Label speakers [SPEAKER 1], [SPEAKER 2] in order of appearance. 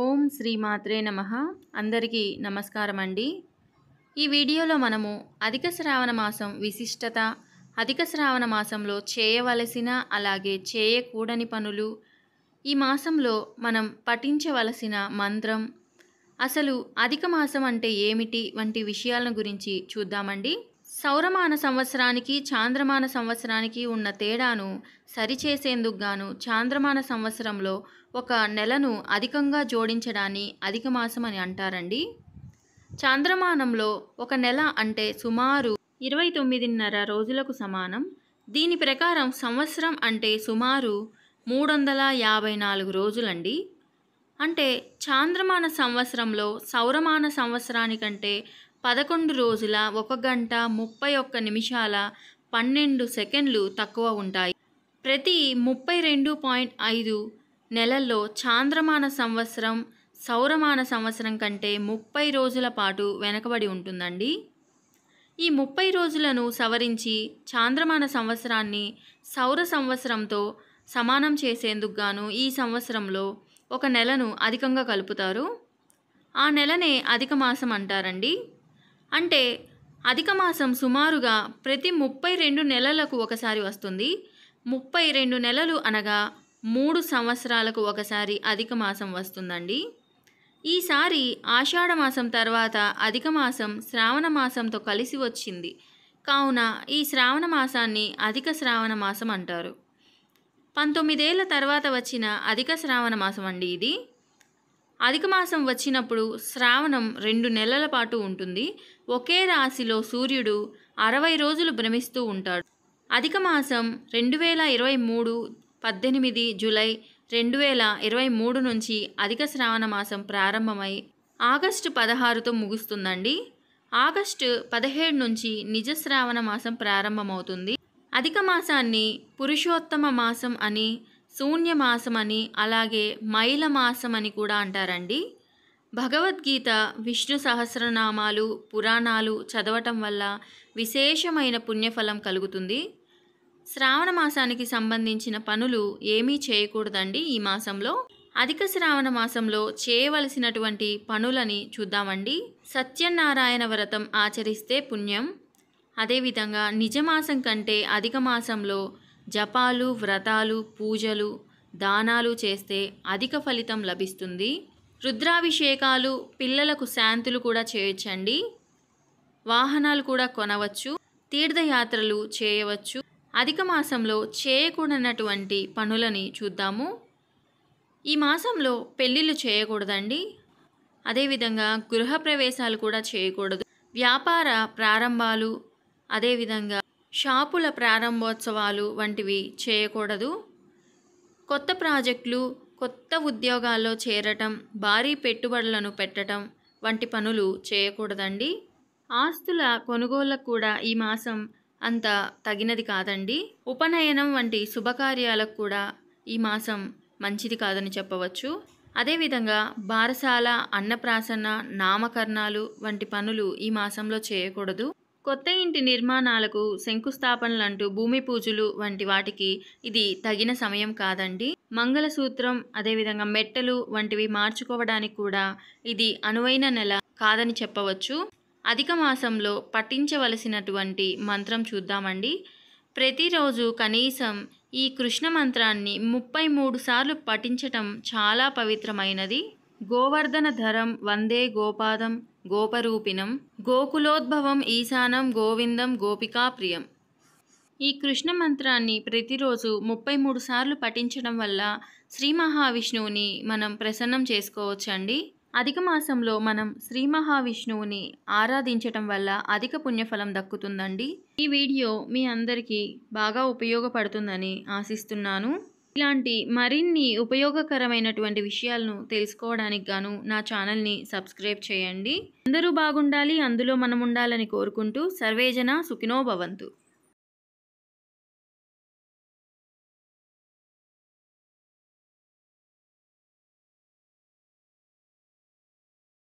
[SPEAKER 1] ఓం శ్రీ మాత్రే నమ అందరికీ నమస్కారం అండి ఈ వీడియోలో మనము అధిక శ్రావణ మాసం విశిష్టత అధిక శ్రావణ మాసంలో చేయవలసిన అలాగే చేయకూడని పనులు ఈ మాసంలో మనం పఠించవలసిన మంత్రం అసలు అధిక మాసం అంటే ఏమిటి వంటి విషయాలను గురించి చూద్దామండి సౌరమాన సంవత్సరానికి చాంద్రమాన సంవత్సరానికి ఉన్న తేడాను సరిచేసేందుకు గాను చాంద్రమాన సంవత్సరంలో ఒక నెలను అధికంగా జోడించడాన్ని అధిక మాసం అని అంటారండి చాంద్రమానంలో ఒక నెల అంటే సుమారు ఇరవై తొమ్మిదిన్నర రోజులకు సమానం దీని ప్రకారం సంవత్సరం అంటే సుమారు మూడు వందల యాభై నాలుగు రోజులండి అంటే చాంద్రమాన సంవత్సరంలో సౌరమాన సంవత్సరానికంటే పదకొండు రోజుల ఒక గంట ముప్పై ఒక్క నిమిషాల పన్నెండు సెకండ్లు తక్కువ ఉంటాయి ప్రతి ముప్పై రెండు పాయింట్ ఐదు నెలల్లో చాంద్రమాన సంవత్సరం సౌరమాన సంవత్సరం కంటే ముప్పై రోజుల పాటు వెనకబడి ఉంటుందండి ఈ ముప్పై రోజులను సవరించి చాంద్రమాన సంవత్సరాన్ని సౌర సంవత్సరంతో సమానం చేసేందుకు గాను ఈ సంవత్సరంలో ఒక నెలను అధికంగా కలుపుతారు ఆ నెలనే అధిక మాసం అంటారండి అంటే అధిక మాసం సుమారుగా ప్రతి ముప్పై రెండు నెలలకు ఒకసారి వస్తుంది ముప్పై రెండు నెలలు అనగా మూడు సంవత్సరాలకు ఒకసారి అధిక మాసం వస్తుందండి ఈసారి ఆషాఢమాసం తర్వాత అధిక మాసం శ్రావణ మాసంతో కలిసి వచ్చింది కావున ఈ శ్రావణ మాసాన్ని అధిక శ్రావణ మాసం అంటారు పంతొమ్మిదేళ్ల తర్వాత వచ్చిన అధిక శ్రావణ మాసం అండి ఇది అధిక మాసం వచ్చినప్పుడు శ్రావణం రెండు నెలల పాటు ఉంటుంది ఒకే రాశిలో సూర్యుడు అరవై రోజులు భ్రమిస్తూ ఉంటాడు అధిక మాసం రెండు వేల ఇరవై మూడు పద్దెనిమిది జులై రెండు వేల ఇరవై మూడు నుంచి అధిక శ్రావణ మాసం ప్రారంభమై ఆగస్టు పదహారుతో ముగుస్తుందండి ఆగస్టు పదిహేడు నుంచి నిజ శ్రావణ మాసం ప్రారంభమవుతుంది అధిక మాసాన్ని పురుషోత్తమ మాసం అని శూన్యమాసమని అలాగే మైలమాసమని కూడా అంటారండి భగవద్గీత విష్ణు సహస్రనామాలు పురాణాలు చదవటం వల్ల విశేషమైన పుణ్యఫలం కలుగుతుంది శ్రావణ మాసానికి సంబంధించిన పనులు ఏమీ చేయకూడదండి ఈ మాసంలో అధిక శ్రావణ మాసంలో చేయవలసినటువంటి పనులని చూద్దామండి సత్యనారాయణ వ్రతం ఆచరిస్తే పుణ్యం అదేవిధంగా నిజమాసం కంటే అధిక మాసంలో జపాలు వ్రతాలు పూజలు దానాలు చేస్తే అధిక ఫలితం లభిస్తుంది రుద్రాభిషేకాలు పిల్లలకు శాంతులు కూడా చేయొచ్చండి వాహనాలు కూడా కొనవచ్చు తీర్థయాత్రలు చేయవచ్చు అధిక మాసంలో చేయకూడనటువంటి పనులని చూద్దాము ఈ మాసంలో పెళ్ళిళ్ళు చేయకూడదండి అదేవిధంగా గృహప్రవేశాలు కూడా చేయకూడదు వ్యాపార ప్రారంభాలు అదేవిధంగా షాపుల ప్రారంభోత్సవాలు వంటివి చేయకూడదు కొత్త ప్రాజెక్టులు కొత్త ఉద్యోగాల్లో చేరటం భారీ పెట్టుబడులను పెట్టడం వంటి పనులు చేయకూడదండి ఆస్తుల కొనుగోళ్ళకు కూడా ఈ మాసం అంత తగినది కాదండి ఉపనయనం వంటి శుభకార్యాలకు కూడా ఈ మాసం మంచిది కాదని చెప్పవచ్చు అదేవిధంగా బారసాల అన్నప్రాసన నామకరణాలు వంటి పనులు ఈ మాసంలో చేయకూడదు కొత్త ఇంటి నిర్మాణాలకు శంకుస్థాపనలంటూ భూమి పూజలు వంటి వాటికి ఇది తగిన సమయం కాదండి మంగళసూత్రం అదేవిధంగా మెట్టలు వంటివి మార్చుకోవడానికి కూడా ఇది అనువైన నెల కాదని చెప్పవచ్చు అధిక మాసంలో పఠించవలసినటువంటి మంత్రం చూద్దామండి ప్రతిరోజు కనీసం ఈ కృష్ణ మంత్రాన్ని ముప్పై మూడు సార్లు పఠించటం చాలా పవిత్రమైనది గోవర్ధన ధరం వందే గోపాదం గోపరూపిణం గోకులోద్భవం ఈశానం గోవిందం గోపికా ప్రియం ఈ కృష్ణ మంత్రాన్ని ప్రతిరోజు ముప్పై మూడు సార్లు పఠించడం వల్ల శ్రీ మహావిష్ణువుని మనం ప్రసన్నం చేసుకోవచ్చండి అధిక మాసంలో మనం శ్రీ మహావిష్ణువుని ఆరాధించటం వల్ల అధిక పుణ్యఫలం దక్కుతుందండి ఈ వీడియో మీ అందరికీ బాగా ఉపయోగపడుతుందని ఆశిస్తున్నాను ఇలాంటి మరిన్ని ఉపయోగకరమైనటువంటి విషయాలను తెలుసుకోవడానికి గాను నా ఛానల్ని సబ్స్క్రైబ్ చేయండి అందరూ బాగుండాలి అందులో మనం ఉండాలని కోరుకుంటూ సర్వేజన సుఖినో భవంతు